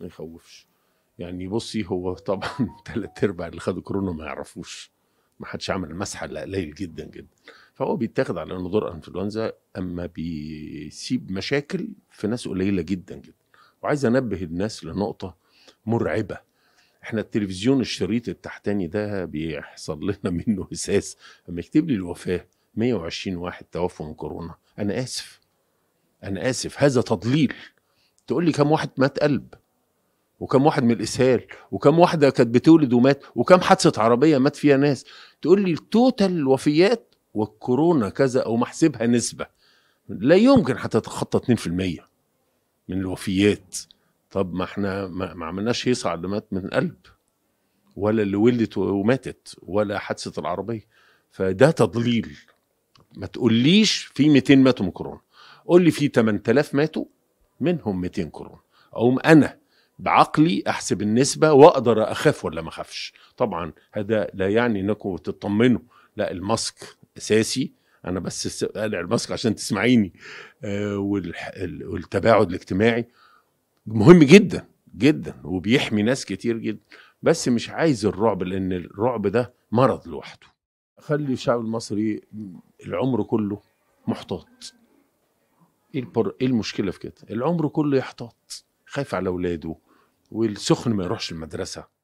ما يخوفش يعني بصي هو طبعا ثلاث ارباع اللي خدوا كورونا ما يعرفوش ما حدش عمل المسحه الا قليل جدا جدا فهو بيتاخد على انه دور انفلونزا اما بيسيب مشاكل في ناس قليله جدا جدا وعايز انبه الناس لنقطه مرعبه احنا التلفزيون الشريط التحتاني ده بيحصل لنا منه اساس لما يكتب لي الوفاه 120 واحد توفوا من كورونا انا اسف انا اسف هذا تضليل تقول لي كم واحد مات قلب وكم واحد من الاسهال وكم واحده كانت بتولد ومات وكم حادثه عربيه مات فيها ناس تقول لي التوتال الوفيات والكورونا كذا او محسبها نسبه لا يمكن حتى تتخطى 2% من الوفيات طب ما احنا ما عملناش هيصه على اللي مات من قلب ولا اللي ولدت وماتت ولا حادثه العربيه فده تضليل ما تقوليش في 200 ماتوا من كورونا قول لي في 8000 ماتوا منهم 200 كورونا اقوم انا بعقلي احسب النسبه واقدر اخاف ولا ما اخافش طبعا هذا لا يعني انكم تطمنوا لا الماسك اساسي انا بس قالع الماسك عشان تسمعيني آه والتباعد الاجتماعي مهم جدا جدا وبيحمي ناس كتير جدا بس مش عايز الرعب لان الرعب ده مرض لوحده خلي الشعب المصري العمر كله محتاط ايه البر... ايه المشكله في كده العمر كله يحتاط خايف على اولاده والسخن ما يروحش المدرسه